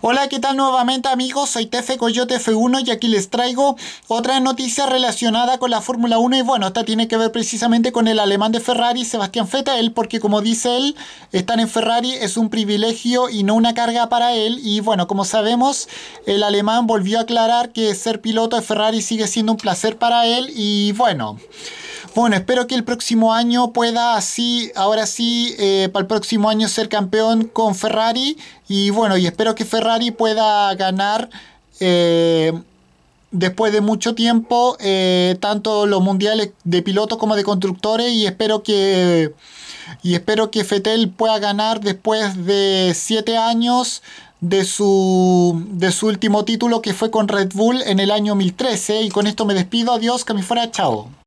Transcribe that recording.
Hola, ¿qué tal nuevamente amigos? Soy Tefe Coyote F1 y aquí les traigo otra noticia relacionada con la Fórmula 1 y bueno, esta tiene que ver precisamente con el alemán de Ferrari, Sebastián Vettel, porque como dice él, estar en Ferrari es un privilegio y no una carga para él y bueno, como sabemos, el alemán volvió a aclarar que ser piloto de Ferrari sigue siendo un placer para él y bueno... Bueno, espero que el próximo año pueda así, ahora sí, eh, para el próximo año ser campeón con Ferrari. Y bueno, y espero que Ferrari pueda ganar eh, después de mucho tiempo, eh, tanto los mundiales de pilotos como de constructores. Y espero que y espero que Fetel pueda ganar después de siete años de su, de su último título que fue con Red Bull en el año 2013. Y con esto me despido. Adiós, que me fuera. Chao.